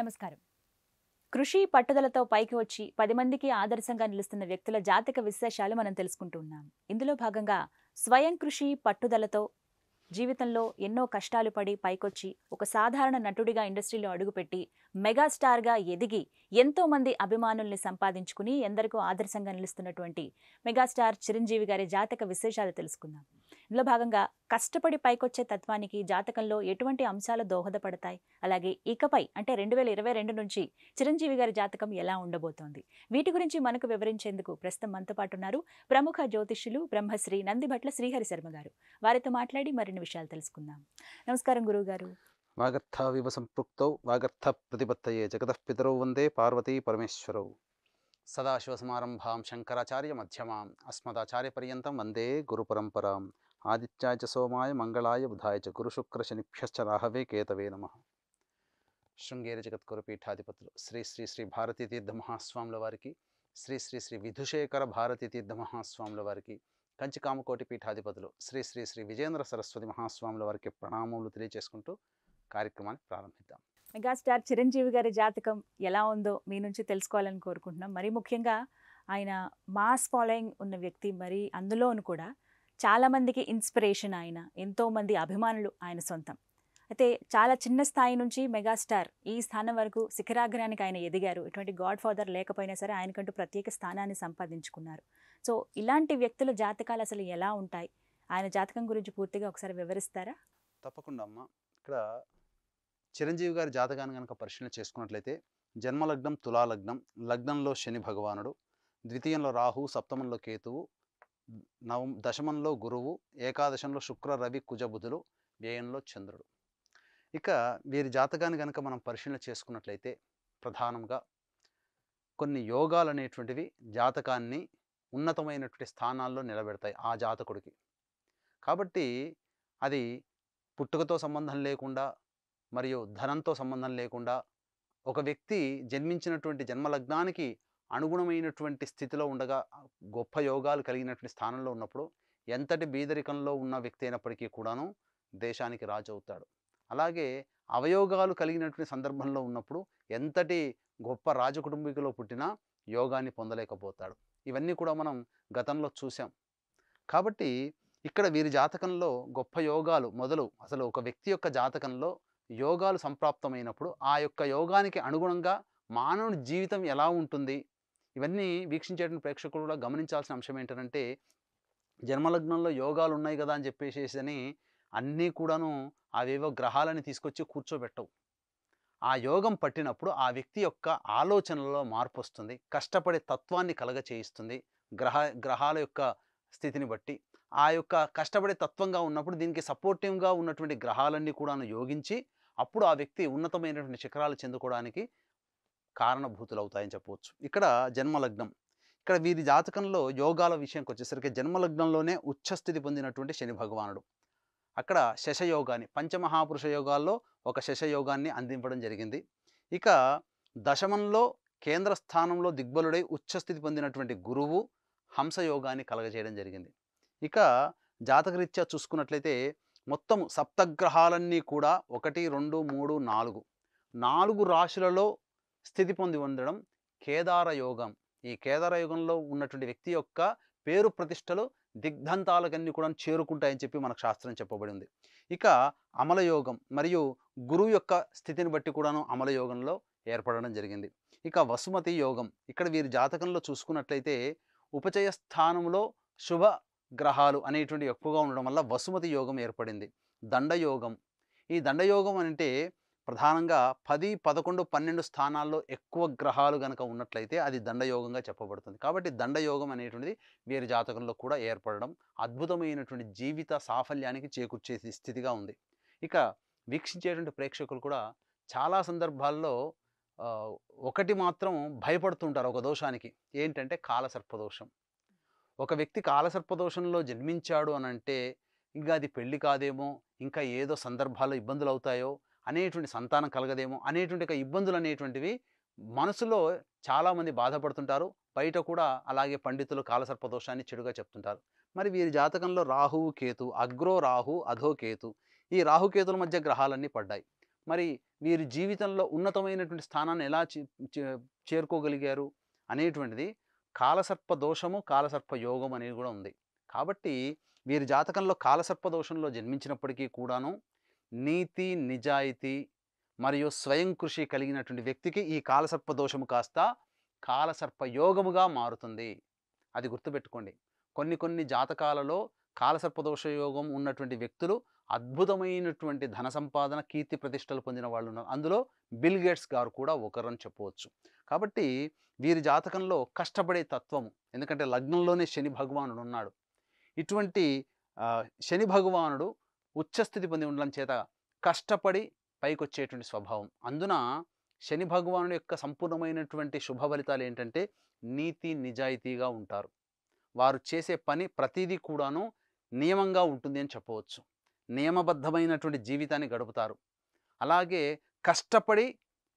నమస్కారం కృషి పట్టుదలతో పైకి వచ్చి పది మందికి ఆదర్శంగా నిలుస్తున్న వ్యక్తుల జాతక విశేషాలు మనం తెలుసుకుంటున్నాం ఇందులో భాగంగా స్వయం కృషి పట్టుదలతో జీవితంలో ఎన్నో కష్టాలు పడి పైకొచ్చి ఒక సాధారణ నటుడిగా ఇండస్ట్రీలో అడుగుపెట్టి మెగాస్టార్గా ఎదిగి ఎంతోమంది అభిమానుల్ని సంపాదించుకుని ఎందరికో ఆదర్శంగా నిలుస్తున్నటువంటి మెగాస్టార్ చిరంజీవి గారి జాతక విశేషాలు తెలుసుకుందాం ఇందులో భాగంగా కష్టపడి పైకొచ్చే తత్వానికి జాతకంలో ఎటువంటి అంశాలు దోహదపడతాయి అలాగే ఇకపై అంటే రెండు వేల ఇరవై రెండు నుంచి చిరంజీవి గారి జాతకం ఎలా ఉండబోతోంది వీటి గురించి మనకు వివరించేందుకు ప్రస్తుతం మనతో పాటు ఉన్నారు ప్రముఖ జ్యోతిష్యులు బ్రహ్మశ్రీ నందిభట్ల శ్రీహరి శర్మ గారు వారితో మాట్లాడి మరిన్ని విషయాలు తెలుసుకుందాం నమస్కారం గురువు గారు వాగర్థ వివ సంపృక్తౌ వాగర్థ ప్రతిపత్తయే జగతః పితరౌ వందే పార్వతీ పరమేశ్వరౌ సదాశివసమారంభాం శంకరాచార్య మధ్యమాం అస్మదాచార్యపర్యంతం వందే గురుపరంపరాం ఆదిత్యాయ చ సోమాయ మంగళాయ బుధాయ చ గురుశుక్రశనిభ్యశ్చ రాహవే కేతవే నమ శృంగేరి జగద్గురు పీఠాధిపతులు శ్రీ శ్రీ శ్రీ భారతీతీర్థ మహాస్వాముల వారికి శ్రీ శ్రీ శ్రీ విధుశేఖర భారతీతీర్థ మహాస్వాముల వారికి కంచికామకోటి పీఠాధిపతులు శ్రీ శ్రీ శ్రీ విజేంద్ర సరస్వతి మహాస్వాముల వారికి ప్రణామములు తెలియజేసుకుంటూ కార్యక్రమాన్ని ప్రారంభిద్దాం మెగాస్టార్ చిరంజీవి గారి జాతకం ఎలా ఉందో మీ నుంచి తెలుసుకోవాలని కోరుకుంటున్నాం మరి ముఖ్యంగా ఆయన మాస్ ఫాలోయింగ్ ఉన్న వ్యక్తి మరి అందులోను కూడా చాలామందికి ఇన్స్పిరేషన్ ఆయన ఎంతోమంది అభిమానులు ఆయన సొంతం అయితే చాలా చిన్న స్థాయి నుంచి మెగాస్టార్ ఈ స్థానం వరకు శిఖరాగ్రానికి ఆయన ఎదిగారు ఇటువంటి గాడ్ ఫాదర్ లేకపోయినా సరే ఆయనకంటూ ప్రత్యేక స్థానాన్ని సంపాదించుకున్నారు సో ఇలాంటి వ్యక్తుల జాతకాలు అసలు ఎలా ఉంటాయి ఆయన జాతకం గురించి పూర్తిగా ఒకసారి వివరిస్తారా తప్పకుండా అమ్మ ఇక్కడ చిరంజీవి గారి జాతకాన్ని కనుక పరిశీలన చేసుకున్నట్లయితే జన్మలగ్నం తులాలగ్నం లగ్నంలో శని భగవానుడు ద్వితీయంలో రాహు సప్తమంలో కేతువు నవం దశమంలో గురువు ఏకాదశంలో శుక్ర రవి కుజబుధులు వ్యయంలో చంద్రుడు ఇక వీరి జాతకాన్ని కనుక మనం పరిశీలన చేసుకున్నట్లయితే ప్రధానంగా కొన్ని యోగాలు అనేటువంటివి జాతకాన్ని ఉన్నతమైనటువంటి స్థానాల్లో నిలబెడతాయి ఆ జాతకుడికి కాబట్టి అది పుట్టుకతో సంబంధం లేకుండా మరియు ధనంతో సంబంధం లేకుండా ఒక వ్యక్తి జన్మించినటువంటి జన్మలగ్నానికి అనుగుణమైనటువంటి స్థితిలో ఉండగా గొప్ప యోగాలు కలిగినటువంటి స్థానంలో ఉన్నప్పుడు ఎంతటి బీదరికంలో ఉన్న వ్యక్తి అయినప్పటికీ కూడాను దేశానికి రాజు అవుతాడు అలాగే అవయోగాలు కలిగినటువంటి సందర్భంలో ఉన్నప్పుడు ఎంతటి గొప్ప రాజకుటుంబీకులో పుట్టినా యోగాన్ని పొందలేకపోతాడు ఇవన్నీ కూడా మనం గతంలో చూసాం కాబట్టి ఇక్కడ వీరి జాతకంలో గొప్ప యోగాలు మొదలు అసలు ఒక వ్యక్తి యొక్క జాతకంలో యోగాలు సంప్రాప్తమైనప్పుడు ఆ యొక్క యోగానికి అనుగుణంగా మానవుని జీవితం ఎలా ఉంటుంది ఇవన్నీ వీక్షించేటువంటి ప్రేక్షకులు కూడా గమనించాల్సిన అంశం ఏంటంటే జన్మలగ్నంలో యోగాలు ఉన్నాయి కదా అని చెప్పేసేసి అని అన్నీ కూడాను అవేవో గ్రహాలని తీసుకొచ్చి కూర్చోబెట్టవు ఆ యోగం పట్టినప్పుడు ఆ వ్యక్తి యొక్క ఆలోచనలో మార్పు వస్తుంది కష్టపడే తత్వాన్ని కలగ చేయిస్తుంది గ్రహ గ్రహాల యొక్క స్థితిని బట్టి ఆ యొక్క కష్టపడే తత్వంగా ఉన్నప్పుడు దీనికి సపోర్టివ్గా ఉన్నటువంటి గ్రహాలన్నీ కూడాను యోగించి అప్పుడు ఆ వ్యక్తి ఉన్నతమైనటువంటి శిఖరాలు చెందుకోవడానికి కారణభూతులు అవుతాయని చెప్పవచ్చు ఇక్కడ జన్మలగ్నం ఇక్కడ వీరి జాతకంలో యోగాల విషయంకి వచ్చేసరికి జన్మలగ్నంలోనే ఉచ్చస్థితి పొందినటువంటి శని భగవానుడు అక్కడ శశయోగాన్ని పంచమహాపురుష యోగాల్లో ఒక శశయోగాన్ని అందింపడం జరిగింది ఇక దశమంలో కేంద్ర స్థానంలో దిగ్బలుడై ఉచ్చస్థితి పొందినటువంటి గురువు హంసయోగాన్ని కలగజేయడం జరిగింది ఇక జాతకరీత్యా చూసుకున్నట్లయితే మొత్తం సప్తగ్రహాలన్నీ కూడా ఒకటి రెండు మూడు నాలుగు నాలుగు రాశులలో స్థితి పొంది ఉండడం కేదార యోగం ఈ కేదార యోగంలో ఉన్నటువంటి వ్యక్తి యొక్క పేరు ప్రతిష్టలు దిగ్ధంతాలకన్నీ కూడా చేరుకుంటాయని చెప్పి మనకు శాస్త్రం చెప్పబడింది ఇక అమలయోగం మరియు గురువు యొక్క స్థితిని బట్టి కూడాను అమలయోగంలో ఏర్పడడం జరిగింది ఇక వసుమతి యోగం ఇక్కడ వీరి జాతకంలో చూసుకున్నట్లయితే ఉపచయ స్థానంలో శుభ గ్రహాలు అనేటువంటి ఎక్కువగా ఉండడం వల్ల వసుమతి యోగం ఏర్పడింది దండయోగం ఈ దండయోగం అంటే ప్రధానంగా పది పదకొండు పన్నెండు స్థానాల్లో ఎక్కువ గ్రహాలు కనుక ఉన్నట్లయితే అది దండయోగంగా చెప్పబడుతుంది కాబట్టి దండయోగం అనేటువంటిది వీరి జాతకంలో కూడా ఏర్పడడం అద్భుతమైనటువంటి జీవిత సాఫల్యానికి చేకూర్చే స్థితిగా ఉంది ఇక వీక్షించేటువంటి ప్రేక్షకులు కూడా చాలా సందర్భాల్లో ఒకటి మాత్రం భయపడుతుంటారు ఒక దోషానికి ఏంటంటే కాలసర్పదోషం ఒక వ్యక్తి కాలసర్పదోషంలో జన్మించాడు అని అంటే ఇంకా అది పెళ్లి కాదేమో ఇంకా ఏదో సందర్భాల్లో ఇబ్బందులు అవుతాయో అనేటువంటి సంతానం కలగదేమో అనేటువంటి ఇబ్బందులు అనేటువంటివి మనసులో చాలామంది బాధపడుతుంటారు బయట కూడా అలాగే పండితులు కాలసర్పదోషాన్ని చెడుగా చెప్తుంటారు మరి వీరి జాతకంలో రాహువు కేతు అగ్రో రాహు అధో కేతు ఈ రాహుకేతుల మధ్య గ్రహాలన్నీ పడ్డాయి మరి వీరి జీవితంలో ఉన్నతమైనటువంటి స్థానాన్ని ఎలా చేరుకోగలిగారు అనేటువంటిది కాలసర్ప దోషము కాలసర్ప యోగం అనేది కూడా ఉంది కాబట్టి వీరి జాతకంలో కాలసర్ప దోషంలో జన్మించినప్పటికీ కూడాను నీతి నిజాయితీ మరియు స్వయం కృషి కలిగినటువంటి వ్యక్తికి ఈ కాలసర్ప దోషము కాస్త కాలసర్ప యోగముగా మారుతుంది అది గుర్తుపెట్టుకోండి కొన్ని కొన్ని జాతకాలలో కాలసర్ప యోగం ఉన్నటువంటి వ్యక్తులు అద్భుతమైనటువంటి ధన సంపాదన కీర్తి ప్రతిష్టలు పొందిన వాళ్ళు ఉన్నారు అందులో బిల్ గేట్స్ గారు కూడా ఒకరని చెప్పవచ్చు కాబట్టి వీరి జాతకంలో కష్టపడే తత్వము ఎందుకంటే లగ్నంలోనే శని భగవానుడు ఉన్నాడు ఇటువంటి శని భగవానుడు ఉచ్చస్థితి పొంది ఉండడం చేత కష్టపడి పైకొచ్చేటువంటి స్వభావం అందున శని భగవానుడు యొక్క సంపూర్ణమైనటువంటి శుభ ఫలితాలు ఏంటంటే నీతి నిజాయితీగా ఉంటారు వారు చేసే పని ప్రతిదీ కూడాను నియమంగా ఉంటుంది అని చెప్పవచ్చు నియమబద్ధమైనటువంటి జీవితాన్ని గడుపుతారు అలాగే కష్టపడి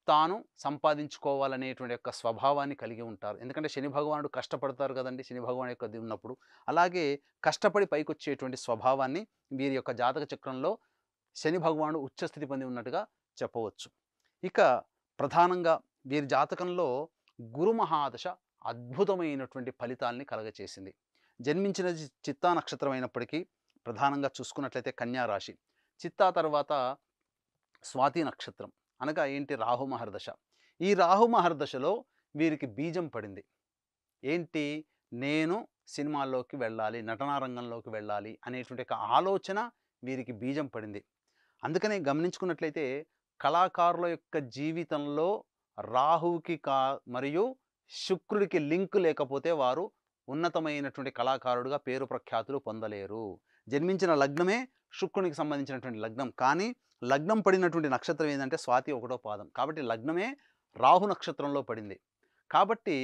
తాను సంపాదించుకోవాలనేటువంటి యొక్క స్వభావాన్ని కలిగి ఉంటారు ఎందుకంటే శని భగవానుడు కష్టపడతారు కదండి శని భగవాన్ యొక్క ఉన్నప్పుడు అలాగే కష్టపడి పైకొచ్చేటువంటి స్వభావాన్ని వీరి యొక్క జాతక చక్రంలో శని భగవానుడు ఉచ్చస్థితి పొంది ఉన్నట్టుగా చెప్పవచ్చు ఇక ప్రధానంగా వీరి జాతకంలో గురు మహాదశ అద్భుతమైనటువంటి ఫలితాల్ని కలగచేసింది జన్మించిన చిత్తా నక్షత్రం అయినప్పటికీ ప్రధానంగా చూసుకున్నట్లయితే కన్యారాశి చిత్తా తర్వాత స్వాతి నక్షత్రం అనగా ఏంటి రాహు మహర్దశ ఈ రాహు మహర్దశలో వీరికి బీజం పడింది ఏంటి నేను సినిమాల్లోకి వెళ్ళాలి నటనా రంగంలోకి వెళ్ళాలి అనేటువంటి ఒక ఆలోచన వీరికి బీజం పడింది అందుకనే గమనించుకున్నట్లయితే కళాకారుల యొక్క జీవితంలో రాహువుకి కా మరియు శుక్రుడికి లింక్ లేకపోతే వారు ఉన్నతమైనటువంటి కళాకారుడుగా పేరు ప్రఖ్యాతులు పొందలేరు జన్మించిన లగ్నమే శుక్రునికి సంబంధించినటువంటి లగ్నం కానీ లగ్నం పడినటువంటి నక్షత్రం ఏంటంటే స్వాతి ఒకటో పాదం కాబట్టి లగ్నమే రాహు నక్షత్రంలో పడింది కాబట్టి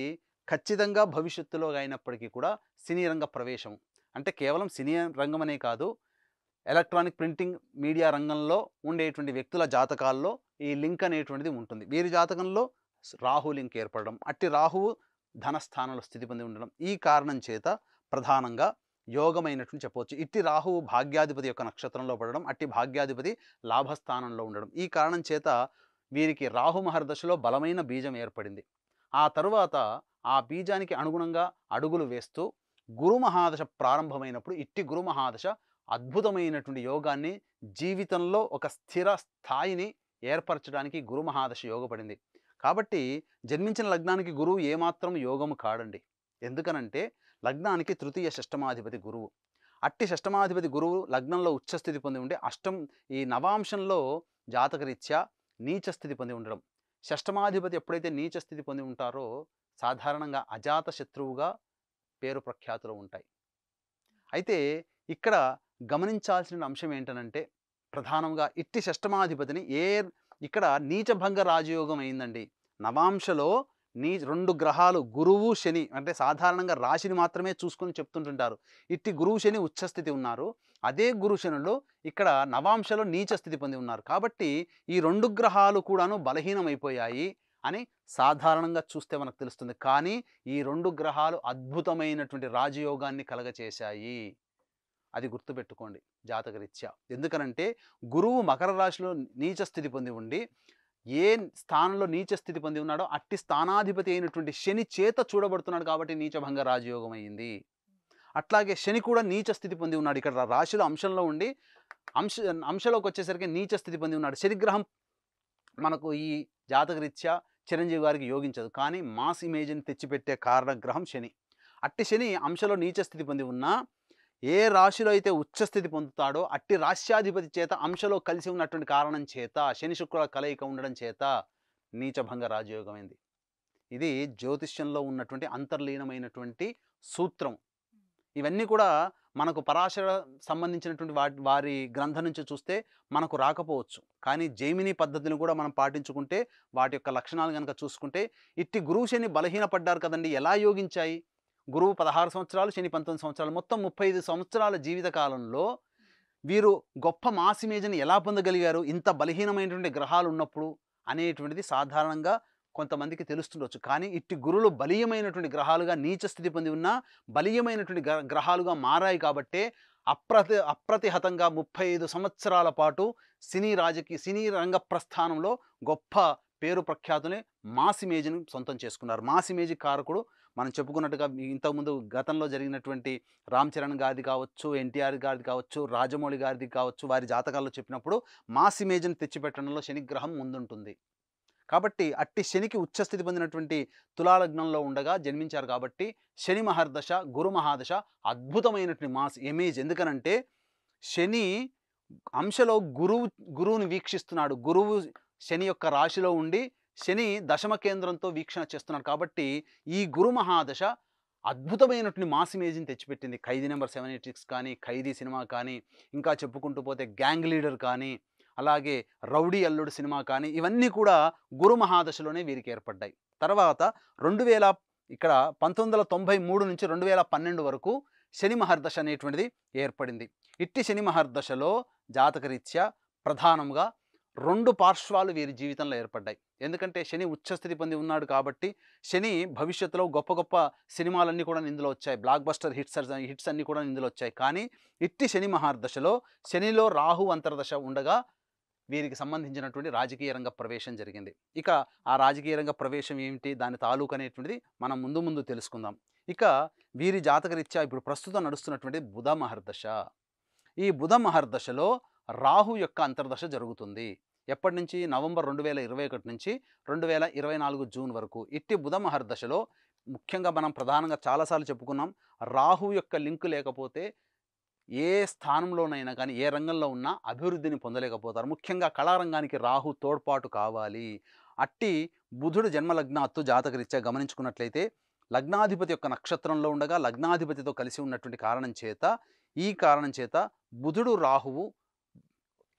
ఖచ్చితంగా భవిష్యత్తులో అయినప్పటికీ కూడా సినీ రంగ ప్రవేశం అంటే కేవలం సినీ రంగం అనే కాదు ఎలక్ట్రానిక్ ప్రింటింగ్ మీడియా రంగంలో ఉండేటువంటి వ్యక్తుల జాతకాల్లో ఈ లింక్ అనేటువంటిది ఉంటుంది వీరి జాతకంలో రాహు లింక్ ఏర్పడడం అట్టి రాహువు ధనస్థానంలో స్థితి పొంది ఉండడం ఈ కారణం చేత ప్రధానంగా యోగమైనట్టు చెప్పవచ్చు ఇట్టి రాహువు భాగ్యాధిపతి యొక్క నక్షత్రంలో పడడం అట్టి భాగ్యాధిపతి లాభస్థానంలో ఉండడం ఈ కారణం చేత వీరికి రాహు మహర్దశలో బలమైన బీజం ఏర్పడింది ఆ తరువాత ఆ బీజానికి అనుగుణంగా అడుగులు వేస్తూ గురు మహాదశ ప్రారంభమైనప్పుడు ఇట్టి గురు మహాదశ అద్భుతమైనటువంటి యోగాన్ని జీవితంలో ఒక స్థిర స్థాయిని ఏర్పరచడానికి గురు మహాదశ యోగపడింది కాబట్టి జన్మించిన లగ్నానికి గురువు ఏమాత్రం యోగము కాడండి ఎందుకనంటే లగ్నానికి తృతీయ షష్టమాధిపతి గురువు అట్టి షష్టమాధిపతి గురువు లగ్నంలో ఉచ్చస్థితి పొంది ఉండి అష్టం ఈ నవాంశంలో జాతకరీత్యా నీచస్థితి పొంది ఉండడం షష్టమాధిపతి ఎప్పుడైతే నీచస్థితి పొంది ఉంటారో సాధారణంగా అజాత శత్రువుగా పేరు ప్రఖ్యాతులు ఉంటాయి అయితే ఇక్కడ గమనించాల్సిన అంశం ఏంటనంటే ప్రధానంగా ఇట్టి షష్టమాధిపతిని ఏ ఇక్కడ నీచభంగ రాజయోగం అయిందండి నవాంశలో నీ రెండు గ్రహాలు గురువు శని అంటే సాధారణంగా రాశిని మాత్రమే చూసుకొని చెప్తుంటుంటారు ఇట్టి గురువు శని ఉచ్చస్థితి ఉన్నారు అదే గురు శనులు ఇక్కడ నవాంశలో నీచ స్థితి పొంది ఉన్నారు కాబట్టి ఈ రెండు గ్రహాలు కూడాను బలహీనమైపోయాయి అని సాధారణంగా చూస్తే మనకు తెలుస్తుంది కానీ ఈ రెండు గ్రహాలు అద్భుతమైనటువంటి రాజయోగాన్ని కలగచేశాయి అది గుర్తుపెట్టుకోండి జాతకరీత్యా ఎందుకనంటే గురువు మకర రాశిలో నీచ స్థితి పొంది ఉండి ఏ స్థానంలో నీచ స్థితి పొంది ఉన్నాడో అట్టి స్థానాధిపతి అయినటువంటి శని చేత చూడబడుతున్నాడు కాబట్టి నీచభంగ రాజయోగం అయింది అట్లాగే శని కూడా నీచ స్థితి పొంది ఉన్నాడు ఇక్కడ రాశిలో అంశంలో ఉండి అంశ అంశలోకి వచ్చేసరికి నీచ స్థితి పొంది ఉన్నాడు శనిగ్రహం మనకు ఈ జాతకరీత్యా చిరంజీవి గారికి యోగించదు కానీ మాస్ ఇమేజ్ని తెచ్చిపెట్టే కారణ గ్రహం శని అట్టి శని అంశలో నీచ స్థితి పొంది ఉన్నా ఏ రాశిలో అయితే ఉచ్చస్థితి పొందుతాడో అట్టి రాశ్యాధిపతి చేత అంశలో కలిసి ఉన్నటువంటి కారణం చేత శని శుక్రుల కలయిక ఉండడం చేత నీచభంగ రాజయోగమైంది ఇది జ్యోతిష్యంలో ఉన్నటువంటి అంతర్లీనమైనటువంటి సూత్రం ఇవన్నీ కూడా మనకు పరాశర సంబంధించినటువంటి వాటి వారి గ్రంథం నుంచి చూస్తే మనకు రాకపోవచ్చు కానీ జైమిని పద్ధతిని కూడా మనం పాటించుకుంటే వాటి యొక్క లక్షణాలు కనుక చూసుకుంటే ఇట్టి గురువు శని బలహీనపడ్డారు కదండి ఎలా యోగించాయి గురువు పదహారు సంవత్సరాలు శని పంతొమ్మిది సంవత్సరాలు మొత్తం ముప్పై ఐదు సంవత్సరాల జీవితకాలంలో వీరు గొప్ప మాస్ ఇమేజ్ని ఎలా పొందగలిగారు ఇంత బలహీనమైనటువంటి గ్రహాలు ఉన్నప్పుడు అనేటువంటిది సాధారణంగా కొంతమందికి తెలుస్తుండొచ్చు కానీ ఇట్టి గురులు బలీయమైనటువంటి గ్రహాలుగా నీచ స్థితి పొంది ఉన్న బలీయమైనటువంటి గ్రహాలుగా మారాయి కాబట్టే అప్రతి అప్రతిహతంగా ముప్పై ఐదు సంవత్సరాల పాటు సినీ రాజకీయ సినీ రంగ ప్రస్థానంలో గొప్ప పేరు ప్రఖ్యాతుని మాస్ ఇమేజ్ని సొంతం చేసుకున్నారు మాస్ ఇమేజ్ కారకుడు మనం చెప్పుకున్నట్టుగా ఇంతకుముందు గతంలో జరిగినటువంటి రామ్ చరణ్ గారిది కావచ్చు ఎన్టీఆర్ గారిది కావచ్చు రాజమౌళి గారిది కావచ్చు వారి జాతకాల్లో చెప్పినప్పుడు మాస్ ఇమేజ్ని తెచ్చిపెట్టడంలో శనిగ్రహం ముందుంటుంది కాబట్టి అట్టి శనికి ఉచ్చస్థితి పొందినటువంటి తులాలగ్నంలో ఉండగా జన్మించారు కాబట్టి శని మహర్దశ గురు మహాదశ అద్భుతమైనటువంటి మాస్ ఇమేజ్ ఎందుకనంటే శని అంశలో గురువు గురువుని వీక్షిస్తున్నాడు గురువు శని యొక్క రాశిలో ఉండి శని దశమ కేంద్రంతో వీక్షణ చేస్తున్నాడు కాబట్టి ఈ గురు మహాదశ అద్భుతమైనటువంటి మాస్ ఇమేజ్ని తెచ్చిపెట్టింది Khaidi number seven eight six కానీ ఖైదీ సినిమా కానీ ఇంకా చెప్పుకుంటూ పోతే గ్యాంగ్ లీడర్ కానీ అలాగే రౌడీ అల్లుడు సినిమా కానీ ఇవన్నీ కూడా గురు మహాదశలోనే వీరికి ఏర్పడ్డాయి తర్వాత రెండు వేల ఇక్కడ పంతొమ్మిది వందల తొంభై మూడు నుంచి రెండు వేల పన్నెండు వరకు శని మహర్దశ అనేటువంటిది ఏర్పడింది ఇట్టి శని మహర్దశలో జాతకరీత్యా ప్రధానంగా రెండు పార్శ్వాలు వీరి జీవితంలో ఏర్పడ్డాయి ఎందుకంటే శని ఉచ్చస్థితి పొంది ఉన్నాడు కాబట్టి శని భవిష్యత్తులో గొప్ప గొప్ప సినిమాలన్నీ కూడా ఇందులో వచ్చాయి బ్లాక్ బస్టర్ హిట్స్ హిట్స్ అన్నీ కూడా ఇందులో వచ్చాయి కానీ ఇట్టి శని మహార్దశలో శనిలో రాహు అంతర్దశ ఉండగా వీరికి సంబంధించినటువంటి రాజకీయ రంగ ప్రవేశం జరిగింది ఇక ఆ రాజకీయ రంగ ప్రవేశం ఏమిటి దాని తాలూకు అనేటువంటిది మనం ముందు ముందు తెలుసుకుందాం ఇక వీరి జాతకరీత్యా ఇప్పుడు ప్రస్తుతం నడుస్తున్నటువంటి బుధ మహర్దశ ఈ బుధ మహర్దశలో రాహు యొక్క అంతర్దశ జరుగుతుంది ఎప్పటి నుంచి నవంబర్ రెండు వేల ఇరవై ఒకటి నుంచి రెండు వేల ఇరవై నాలుగు జూన్ వరకు ఇట్టి బుధ దశలో ముఖ్యంగా మనం ప్రధానంగా చాలాసార్లు చెప్పుకున్నాం రాహు యొక్క లింక్ లేకపోతే ఏ స్థానంలోనైనా కానీ ఏ రంగంలో ఉన్నా అభివృద్ధిని పొందలేకపోతారు ముఖ్యంగా కళారంగానికి రాహు తోడ్పాటు కావాలి అట్టి బుధుడు జన్మలగ్న అత్తు జాతకరీత్యా గమనించుకున్నట్లయితే లగ్నాధిపతి యొక్క నక్షత్రంలో ఉండగా లగ్నాధిపతితో కలిసి ఉన్నటువంటి కారణం చేత ఈ కారణం చేత బుధుడు రాహువు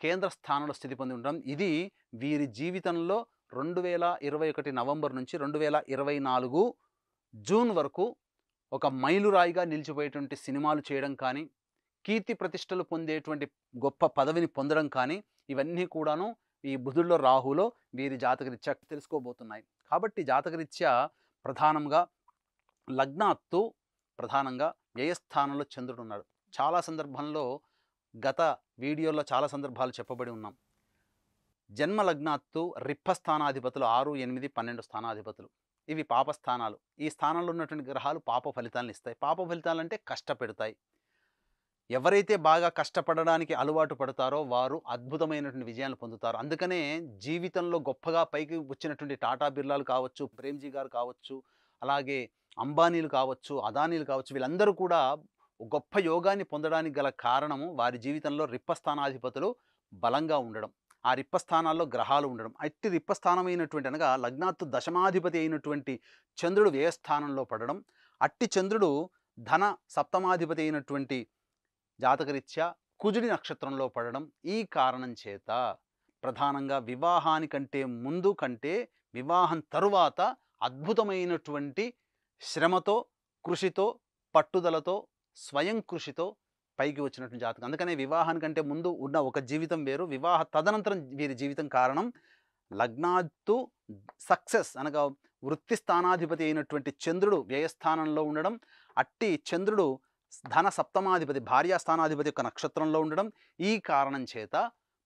కేంద్ర స్థానంలో స్థితి పొంది ఉండడం ఇది వీరి జీవితంలో రెండు వేల ఇరవై ఒకటి నవంబర్ నుంచి రెండు వేల ఇరవై నాలుగు జూన్ వరకు ఒక మైలురాయిగా నిలిచిపోయేటువంటి సినిమాలు చేయడం కానీ కీర్తి ప్రతిష్టలు పొందేటువంటి గొప్ప పదవిని పొందడం కానీ ఇవన్నీ కూడాను ఈ బుధుల్లో రాహులో వీరి జాతకరీత్యా తెలుసుకోబోతున్నాయి కాబట్టి జాతకరీత్యా ప్రధానంగా లగ్నాత్తు ప్రధానంగా వ్యయస్థానంలో చంద్రుడు ఉన్నాడు చాలా సందర్భంలో గత వీడియోలో చాలా సందర్భాలు చెప్పబడి ఉన్నాం జన్మ లగ్నాత్తు రిప్ప స్థానాధిపతులు ఆరు ఎనిమిది పన్నెండు స్థానాధిపతులు ఇవి పాప స్థానాలు ఈ స్థానంలో ఉన్నటువంటి గ్రహాలు పాప ఫలితాలను ఇస్తాయి పాప ఫలితాలు అంటే కష్టపెడతాయి ఎవరైతే బాగా కష్టపడడానికి అలవాటు పడతారో వారు అద్భుతమైనటువంటి విజయాలు పొందుతారు అందుకనే జీవితంలో గొప్పగా పైకి వచ్చినటువంటి టాటా బిర్లాలు కావచ్చు ప్రేమ్జీ గారు కావచ్చు అలాగే అంబానీలు కావచ్చు అదానీలు కావచ్చు వీళ్ళందరూ కూడా గొప్ప యోగాన్ని పొందడానికి గల కారణము వారి జీవితంలో రిప్పస్థానాధిపతులు బలంగా ఉండడం ఆ రిప్పస్థానాల్లో గ్రహాలు ఉండడం అట్టి రిప్పస్థానమైనటువంటి అనగా లగ్నాత్తు దశమాధిపతి అయినటువంటి చంద్రుడు వ్యయస్థానంలో పడడం అట్టి చంద్రుడు ధన సప్తమాధిపతి అయినటువంటి జాతకరీత్యా కుజుడి నక్షత్రంలో పడడం ఈ కారణం చేత ప్రధానంగా వివాహానికంటే ముందు కంటే వివాహం తరువాత అద్భుతమైనటువంటి శ్రమతో కృషితో పట్టుదలతో స్వయం కృషితో పైకి వచ్చినటువంటి జాతకం అందుకనే వివాహానికంటే ముందు ఉన్న ఒక జీవితం వేరు వివాహ తదనంతరం వీరి జీవితం కారణం లగ్నాత్తు సక్సెస్ అనగా వృత్తి స్థానాధిపతి అయినటువంటి చంద్రుడు వ్యయస్థానంలో ఉండడం అట్టి చంద్రుడు ధన సప్తమాధిపతి భార్యా స్థానాధిపతి యొక్క నక్షత్రంలో ఉండడం ఈ కారణం చేత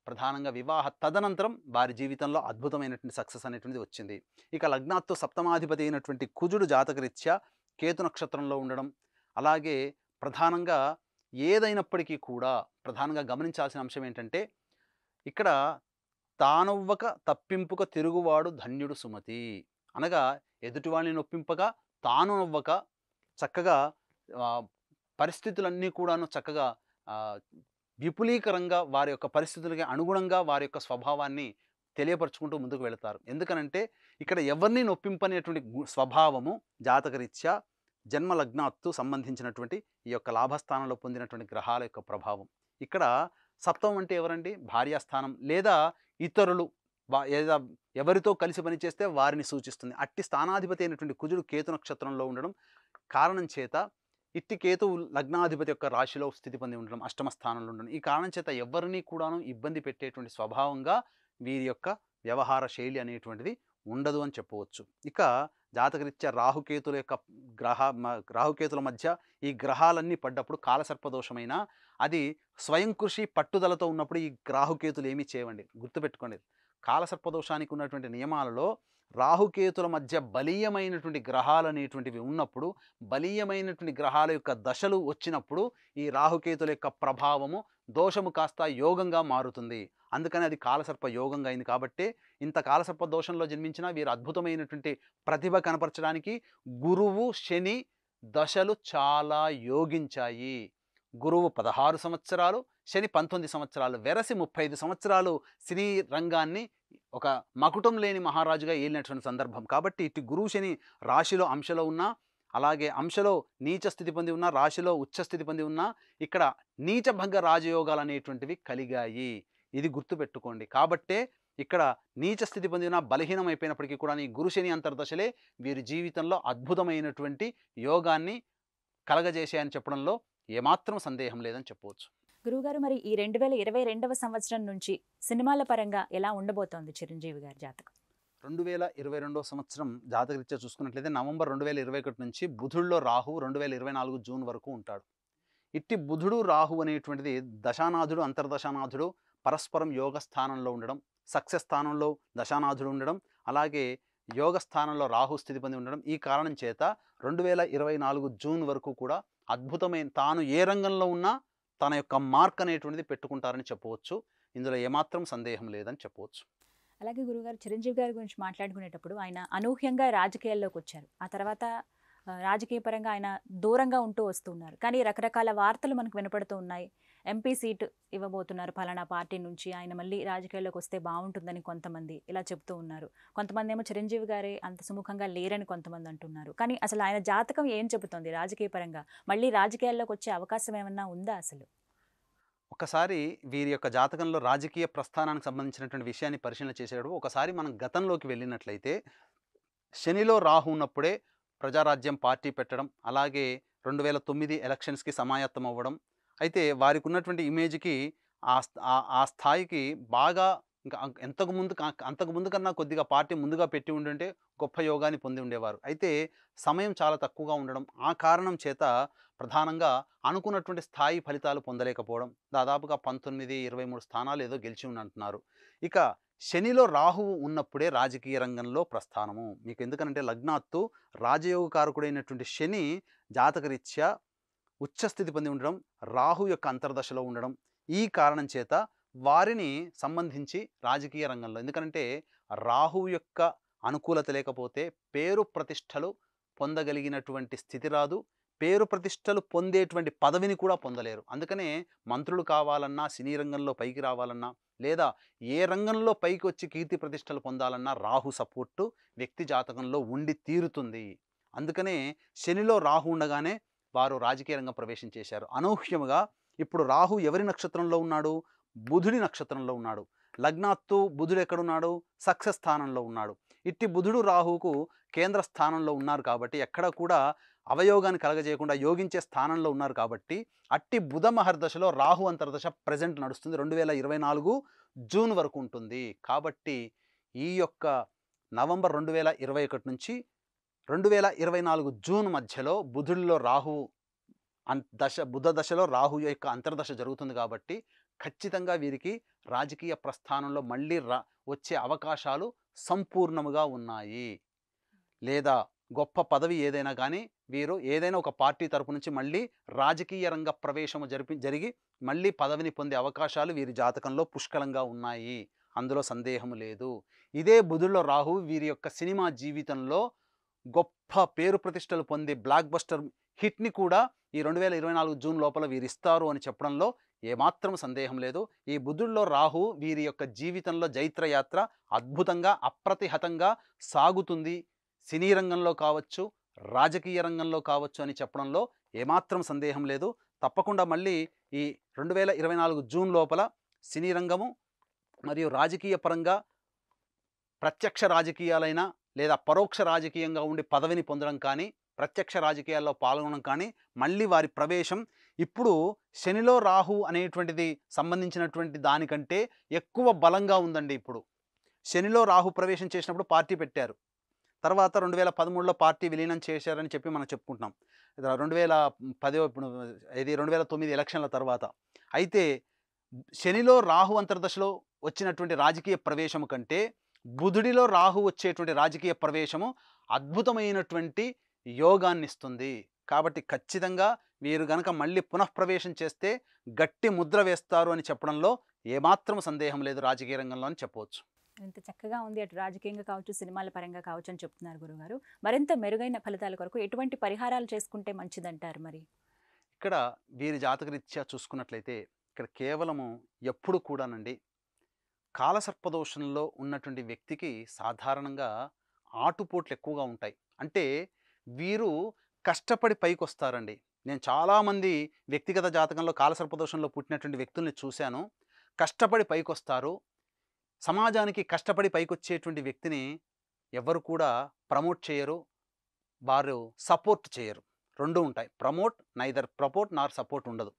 ప్రధానంగా వివాహ తదనంతరం వారి జీవితంలో అద్భుతమైనటువంటి సక్సెస్ అనేటువంటిది వచ్చింది ఇక లగ్నాత్తు సప్తమాధిపతి అయినటువంటి కుజుడు జాతకరీత్యా కేతు నక్షత్రంలో ఉండడం అలాగే ప్రధానంగా ఏదైనప్పటికీ కూడా ప్రధానంగా గమనించాల్సిన అంశం ఏంటంటే ఇక్కడ తానవ్వక తప్పింపుక తిరుగువాడు ధన్యుడు సుమతి అనగా ఎదుటివాళ్ళని నొప్పింపక తాను నవ్వక చక్కగా పరిస్థితులన్నీ కూడాను చక్కగా విపులీకరంగా వారి యొక్క పరిస్థితులకి అనుగుణంగా వారి యొక్క స్వభావాన్ని తెలియపరచుకుంటూ ముందుకు వెళతారు ఎందుకనంటే ఇక్కడ ఎవరిని నొప్పింపనేటువంటి స్వభావము జాతకరీత్యా జన్మ లగ్నాత్తు సంబంధించినటువంటి ఈ యొక్క లాభస్థానంలో పొందినటువంటి గ్రహాల యొక్క ప్రభావం ఇక్కడ సప్తమం అంటే ఎవరండి భార్యాస్థానం లేదా ఇతరులు లేదా ఎవరితో కలిసి పనిచేస్తే వారిని సూచిస్తుంది అట్టి స్థానాధిపతి అయినటువంటి కుజుడు కేతు నక్షత్రంలో ఉండడం కారణం చేత ఇట్టి కేతు లగ్నాధిపతి యొక్క రాశిలో స్థితి పొంది ఉండడం అష్టమ స్థానంలో ఉండడం ఈ కారణం చేత ఎవరిని కూడాను ఇబ్బంది పెట్టేటువంటి స్వభావంగా వీరి యొక్క వ్యవహార శైలి అనేటువంటిది ఉండదు అని చెప్పవచ్చు ఇక జాతకరీత్యా రాహుకేతుల యొక్క గ్రహ రాహుకేతుల మధ్య ఈ గ్రహాలన్నీ పడ్డప్పుడు కాలసర్పదోషమైన అది స్వయం కృషి పట్టుదలతో ఉన్నప్పుడు ఈ రాహుకేతులు ఏమీ చేయవండి గుర్తుపెట్టుకోండి కాలసర్పదోషానికి ఉన్నటువంటి నియమాలలో రాహుకేతుల మధ్య బలీయమైనటువంటి గ్రహాలు అనేటువంటివి ఉన్నప్పుడు బలీయమైనటువంటి గ్రహాల యొక్క దశలు వచ్చినప్పుడు ఈ రాహుకేతుల యొక్క ప్రభావము దోషము కాస్త యోగంగా మారుతుంది అందుకని అది కాలసర్ప యోగంగా అయింది కాబట్టి ఇంత కాలసర్ప దోషంలో జన్మించిన వీరు అద్భుతమైనటువంటి ప్రతిభ కనపరచడానికి గురువు శని దశలు చాలా యోగించాయి గురువు పదహారు సంవత్సరాలు శని పంతొమ్మిది సంవత్సరాలు వెరసి ముప్పై ఐదు సంవత్సరాలు సినీ రంగాన్ని ఒక మకుటం లేని మహారాజుగా ఏలినటువంటి సందర్భం కాబట్టి ఇటు గురువు శని రాశిలో అంశలో ఉన్నా అలాగే అంశలో నీచ స్థితి పొంది ఉన్నా రాశిలో ఉచ్చ స్థితి పొంది ఉన్నా ఇక్కడ నీచభంగ రాజయోగాలు అనేటువంటివి కలిగాయి ఇది గుర్తుపెట్టుకోండి కాబట్టే ఇక్కడ నీచ స్థితి పొందిన బలహీనం అయిపోయినప్పటికీ కూడా నీ గురుశని అంతర్దశలే వీరి జీవితంలో అద్భుతమైనటువంటి యోగాన్ని కలగజేశాయని చెప్పడంలో ఏమాత్రం సందేహం లేదని చెప్పవచ్చు గురువుగారు మరి ఈ రెండు వేల ఇరవై రెండవ సంవత్సరం నుంచి సినిమాల పరంగా ఎలా ఉండబోతోంది చిరంజీవి గారి జాతకం రెండు వేల ఇరవై రెండవ సంవత్సరం రీత్యా చూసుకున్నట్లయితే నవంబర్ రెండు వేల ఇరవై ఒకటి నుంచి బుధుడులో రాహు రెండు వేల ఇరవై నాలుగు జూన్ వరకు ఉంటాడు ఇట్టి బుధుడు రాహు అనేటువంటిది దశానాథుడు అంతర్దశానాథుడు పరస్పరం యోగ స్థానంలో ఉండడం సక్సెస్ స్థానంలో దశానాథుడు ఉండడం అలాగే యోగ స్థానంలో రాహు స్థితి పొంది ఉండడం ఈ కారణం చేత రెండు వేల ఇరవై నాలుగు జూన్ వరకు కూడా అద్భుతమైన తాను ఏ రంగంలో ఉన్నా తన యొక్క మార్క్ అనేటువంటిది పెట్టుకుంటారని చెప్పవచ్చు ఇందులో ఏమాత్రం సందేహం లేదని చెప్పవచ్చు అలాగే గురుగారు చిరంజీవి గారి గురించి మాట్లాడుకునేటప్పుడు ఆయన అనూహ్యంగా రాజకీయాల్లోకి వచ్చారు ఆ తర్వాత రాజకీయ పరంగా ఆయన దూరంగా ఉంటూ వస్తున్నారు కానీ రకరకాల వార్తలు మనకు వినపడుతూ ఉన్నాయి ఎంపీ సీట్ ఇవ్వబోతున్నారు ఫలానా పార్టీ నుంచి ఆయన మళ్ళీ రాజకీయాల్లోకి వస్తే బాగుంటుందని కొంతమంది ఇలా చెప్తూ ఉన్నారు కొంతమంది ఏమో చిరంజీవి గారే అంత సుముఖంగా లేరని కొంతమంది అంటున్నారు కానీ అసలు ఆయన జాతకం ఏం చెబుతుంది రాజకీయ పరంగా మళ్ళీ రాజకీయాల్లోకి వచ్చే అవకాశం ఏమన్నా ఉందా అసలు ఒకసారి వీరి యొక్క జాతకంలో రాజకీయ ప్రస్థానానికి సంబంధించినటువంటి విషయాన్ని పరిశీలన చేసేటప్పుడు ఒకసారి మనం గతంలోకి వెళ్ళినట్లయితే శనిలో రాహు ఉన్నప్పుడే ప్రజారాజ్యం పార్టీ పెట్టడం అలాగే రెండు వేల తొమ్మిది ఎలక్షన్స్కి సమాయత్తం అవ్వడం అయితే వారికి ఉన్నటువంటి ఇమేజ్కి ఆ స్థాయికి బాగా ఇంకా ఎంతకు ముందు అంతకు ముందు కన్నా కొద్దిగా పార్టీ ముందుగా పెట్టి ఉండుంటే గొప్ప యోగాన్ని పొంది ఉండేవారు అయితే సమయం చాలా తక్కువగా ఉండడం ఆ కారణం చేత ప్రధానంగా అనుకున్నటువంటి స్థాయి ఫలితాలు పొందలేకపోవడం దాదాపుగా పంతొమ్మిది ఇరవై మూడు స్థానాలు ఏదో గెలిచి ఉండంటున్నారు ఇక శనిలో రాహువు ఉన్నప్పుడే రాజకీయ రంగంలో ప్రస్థానము మీకు ఎందుకనంటే లగ్నాత్తు రాజయోగకారకుడైనటువంటి శని జాతకరీత్యా ఉచ్చస్థితి పొంది ఉండడం రాహు యొక్క అంతర్దశలో ఉండడం ఈ కారణం చేత వారిని సంబంధించి రాజకీయ రంగంలో ఎందుకంటే రాహు యొక్క అనుకూలత లేకపోతే పేరు ప్రతిష్టలు పొందగలిగినటువంటి స్థితి రాదు పేరు ప్రతిష్టలు పొందేటువంటి పదవిని కూడా పొందలేరు అందుకనే మంత్రులు కావాలన్నా సినీ రంగంలో పైకి రావాలన్నా లేదా ఏ రంగంలో పైకి వచ్చి కీర్తి ప్రతిష్టలు పొందాలన్నా రాహు సపోర్టు వ్యక్తి జాతకంలో ఉండి తీరుతుంది అందుకనే శనిలో రాహు ఉండగానే వారు రాజకీయ రంగం ప్రవేశం చేశారు అనూహ్యముగా ఇప్పుడు రాహు ఎవరి నక్షత్రంలో ఉన్నాడు బుధుడి నక్షత్రంలో ఉన్నాడు లగ్నాత్తు బుధుడు ఎక్కడున్నాడు సక్సెస్ స్థానంలో ఉన్నాడు ఇట్టి బుధుడు రాహుకు కేంద్ర స్థానంలో ఉన్నారు కాబట్టి ఎక్కడ కూడా అవయోగాన్ని కలగజేయకుండా యోగించే స్థానంలో ఉన్నారు కాబట్టి అట్టి బుధ మహర్దశలో రాహు అంతర్దశ ప్రజెంట్ నడుస్తుంది రెండు వేల ఇరవై నాలుగు జూన్ వరకు ఉంటుంది కాబట్టి ఈ యొక్క నవంబర్ రెండు వేల ఇరవై ఒకటి నుంచి రెండు వేల ఇరవై నాలుగు జూన్ మధ్యలో బుధుడిలో రాహువు దశ బుధ దశలో రాహు యొక్క అంతర్దశ జరుగుతుంది కాబట్టి ఖచ్చితంగా వీరికి రాజకీయ ప్రస్థానంలో మళ్ళీ రా వచ్చే అవకాశాలు సంపూర్ణముగా ఉన్నాయి లేదా గొప్ప పదవి ఏదైనా కానీ వీరు ఏదైనా ఒక పార్టీ తరపు నుంచి మళ్ళీ రాజకీయ రంగ ప్రవేశము జరిపి జరిగి మళ్ళీ పదవిని పొందే అవకాశాలు వీరి జాతకంలో పుష్కలంగా ఉన్నాయి అందులో సందేహము లేదు ఇదే బుధుల్లో రాహు వీరి యొక్క సినిమా జీవితంలో గొప్ప పేరు ప్రతిష్టలు పొంది బ్లాక్ బస్టర్ హిట్ని కూడా ఈ రెండు వేల ఇరవై నాలుగు జూన్ లోపల వీరిస్తారు అని చెప్పడంలో ఏమాత్రం సందేహం లేదు ఈ బుధుల్లో రాహు వీరి యొక్క జీవితంలో జైత్రయాత్ర అద్భుతంగా అప్రతిహతంగా సాగుతుంది సినీ రంగంలో కావచ్చు రాజకీయ రంగంలో కావచ్చు అని చెప్పడంలో ఏమాత్రం సందేహం లేదు తప్పకుండా మళ్ళీ ఈ రెండు వేల ఇరవై నాలుగు జూన్ లోపల సినీ రంగము మరియు రాజకీయ పరంగా ప్రత్యక్ష రాజకీయాలైన లేదా పరోక్ష రాజకీయంగా ఉండి పదవిని పొందడం కానీ ప్రత్యక్ష రాజకీయాల్లో పాల్గొనడం కానీ మళ్ళీ వారి ప్రవేశం ఇప్పుడు శనిలో రాహు అనేటువంటిది సంబంధించినటువంటి దానికంటే ఎక్కువ బలంగా ఉందండి ఇప్పుడు శనిలో రాహు ప్రవేశం చేసినప్పుడు పార్టీ పెట్టారు తర్వాత రెండు వేల పదమూడులో పార్టీ విలీనం చేశారని చెప్పి మనం చెప్పుకుంటున్నాం రెండు వేల పదో ఇది రెండు వేల తొమ్మిది ఎలక్షన్ల తర్వాత అయితే శనిలో రాహు అంతర్దశలో వచ్చినటువంటి రాజకీయ ప్రవేశం కంటే బుధుడిలో రాహు వచ్చేటువంటి రాజకీయ ప్రవేశము అద్భుతమైనటువంటి యోగాన్ని ఇస్తుంది కాబట్టి ఖచ్చితంగా వీరు గనక మళ్ళీ పునఃప్రవేశం చేస్తే గట్టి ముద్ర వేస్తారు అని చెప్పడంలో ఏమాత్రం సందేహం లేదు రాజకీయ రంగంలో అని చెప్పవచ్చు ఎంత చక్కగా ఉంది అటు రాజకీయంగా కావచ్చు సినిమాల పరంగా కావచ్చు అని చెప్తున్నారు గురుగారు మరింత మెరుగైన ఫలితాల కొరకు ఎటువంటి పరిహారాలు చేసుకుంటే మంచిదంటారు మరి ఇక్కడ వీరి జాతకరీత్యా చూసుకున్నట్లయితే ఇక్కడ కేవలము ఎప్పుడు కూడానండి కాలసర్పదోషంలో ఉన్నటువంటి వ్యక్తికి సాధారణంగా ఆటుపోట్లు ఎక్కువగా ఉంటాయి అంటే వీరు కష్టపడి పైకి వస్తారండి నేను చాలామంది వ్యక్తిగత జాతకంలో కాలసర్పదోషంలో పుట్టినటువంటి వ్యక్తుల్ని చూశాను కష్టపడి పైకి వస్తారు సమాజానికి కష్టపడి పైకొచ్చేటువంటి వ్యక్తిని ఎవరు కూడా ప్రమోట్ చేయరు వారు సపోర్ట్ చేయరు రెండు ఉంటాయి ప్రమోట్ నైదర్ ప్రపోర్ట్ నార్ సపోర్ట్ ఉండదు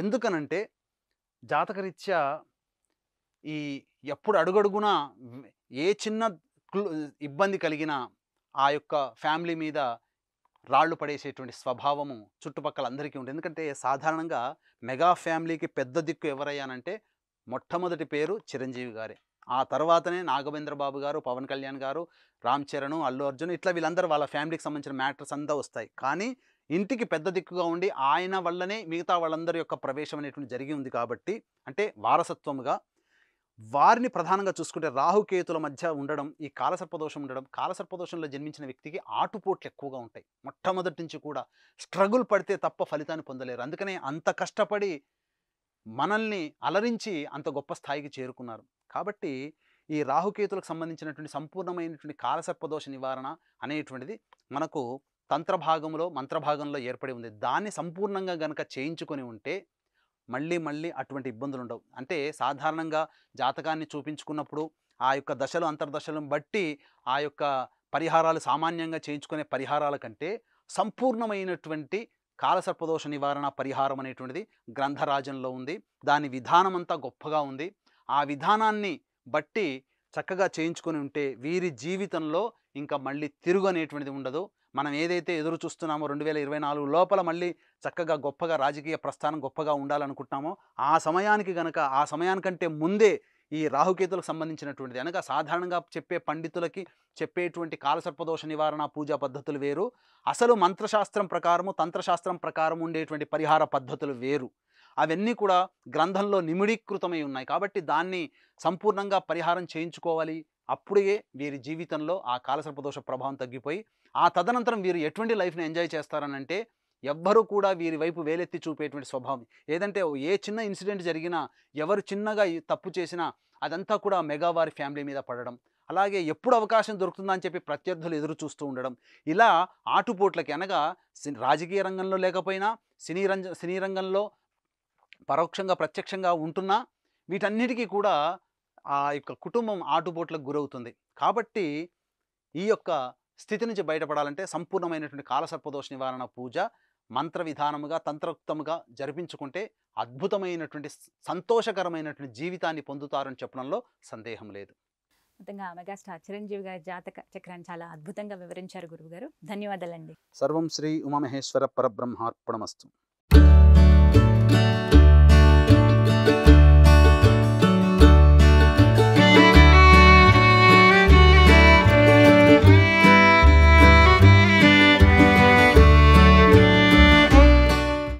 ఎందుకనంటే జాతకరీత్యా ఈ ఎప్పుడు అడుగడుగున ఏ చిన్న ఇబ్బంది కలిగినా ఆ యొక్క ఫ్యామిలీ మీద రాళ్ళు పడేసేటువంటి స్వభావము చుట్టుపక్కల అందరికీ ఉంటుంది ఎందుకంటే సాధారణంగా మెగా ఫ్యామిలీకి పెద్ద దిక్కు ఎవరయ్యానంటే మొట్టమొదటి పేరు చిరంజీవి గారే ఆ తర్వాతనే నాగవేంద్ర బాబు గారు పవన్ కళ్యాణ్ గారు రామ్ చరణ్ అల్లు అర్జున్ ఇట్లా వీళ్ళందరూ వాళ్ళ ఫ్యామిలీకి సంబంధించిన మ్యాటర్స్ అంతా వస్తాయి కానీ ఇంటికి పెద్ద దిక్కుగా ఉండి ఆయన వల్లనే మిగతా వాళ్ళందరి యొక్క ప్రవేశం అనేటువంటి జరిగి ఉంది కాబట్టి అంటే వారసత్వముగా వారిని ప్రధానంగా చూసుకుంటే రాహుకేతుల మధ్య ఉండడం ఈ కాలసర్పదోషం ఉండడం కాలసర్పదోషంలో జన్మించిన వ్యక్తికి ఆటుపోట్లు ఎక్కువగా ఉంటాయి మొట్టమొదటి నుంచి కూడా స్ట్రగుల్ పడితే తప్ప ఫలితాన్ని పొందలేరు అందుకనే అంత కష్టపడి మనల్ని అలరించి అంత గొప్ప స్థాయికి చేరుకున్నారు కాబట్టి ఈ రాహుకేతులకు సంబంధించినటువంటి సంపూర్ణమైనటువంటి కాలసర్పదోష నివారణ అనేటువంటిది మనకు తంత్రభాగంలో మంత్రభాగంలో ఏర్పడి ఉంది దాన్ని సంపూర్ణంగా గనక చేయించుకొని ఉంటే మళ్ళీ మళ్ళీ అటువంటి ఇబ్బందులు ఉండవు అంటే సాధారణంగా జాతకాన్ని చూపించుకున్నప్పుడు ఆ యొక్క దశలు అంతర్దశలను బట్టి ఆ యొక్క పరిహారాలు సామాన్యంగా చేయించుకునే పరిహారాల కంటే సంపూర్ణమైనటువంటి కాలసర్పదోష నివారణ పరిహారం అనేటువంటిది గ్రంథరాజంలో ఉంది దాని విధానమంతా గొప్పగా ఉంది ఆ విధానాన్ని బట్టి చక్కగా చేయించుకొని ఉంటే వీరి జీవితంలో ఇంకా మళ్ళీ తిరుగు అనేటువంటిది ఉండదు మనం ఏదైతే ఎదురు చూస్తున్నామో రెండు వేల ఇరవై నాలుగు లోపల మళ్ళీ చక్కగా గొప్పగా రాజకీయ ప్రస్థానం గొప్పగా ఉండాలనుకుంటున్నామో ఆ సమయానికి గనక ఆ సమయానికంటే ముందే ఈ రాహుకేతులకు సంబంధించినటువంటిది అనగా సాధారణంగా చెప్పే పండితులకి చెప్పేటువంటి కాలసర్పదోష నివారణ పూజా పద్ధతులు వేరు అసలు మంత్రశాస్త్రం ప్రకారము తంత్రశాస్త్రం ప్రకారం ఉండేటువంటి పరిహార పద్ధతులు వేరు అవన్నీ కూడా గ్రంథంలో నిమిడీకృతమై ఉన్నాయి కాబట్టి దాన్ని సంపూర్ణంగా పరిహారం చేయించుకోవాలి అప్పుడే వీరి జీవితంలో ఆ కాలసర్పదోష ప్రభావం తగ్గిపోయి ఆ తదనంతరం వీరు ఎటువంటి లైఫ్ని ఎంజాయ్ చేస్తారనంటే ఎవ్వరూ కూడా వీరి వైపు వేలెత్తి చూపేటువంటి స్వభావం ఏదంటే ఏ చిన్న ఇన్సిడెంట్ జరిగినా ఎవరు చిన్నగా తప్పు చేసినా అదంతా కూడా మెగా వారి ఫ్యామిలీ మీద పడడం అలాగే ఎప్పుడు అవకాశం దొరుకుతుందా అని చెప్పి ప్రత్యర్థులు ఎదురు చూస్తూ ఉండడం ఇలా ఆటుపోట్లకి అనగా రాజకీయ రంగంలో లేకపోయినా సినీ రంజ సినీ రంగంలో పరోక్షంగా ప్రత్యక్షంగా ఉంటున్నా వీటన్నిటికీ కూడా ఆ యొక్క కుటుంబం ఆటుపోట్లకు గురవుతుంది కాబట్టి ఈ యొక్క స్థితి నుంచి బయటపడాలంటే సంపూర్ణమైనటువంటి కాలసర్పదోష నివారణ పూజ మంత్ర విధానముగా తంత్రోక్తముగా జరిపించుకుంటే అద్భుతమైనటువంటి సంతోషకరమైనటువంటి జీవితాన్ని పొందుతారని చెప్పడంలో సందేహం లేదు మొత్తంగా మెగాస్టార్ చిరంజీవి గారి జాతక చక్రాన్ని చాలా అద్భుతంగా వివరించారు గురువుగారు ధన్యవాదాలండి సర్వం శ్రీ ఉమామహేశ్వర పరబ్రహ్మార్పణమస్తు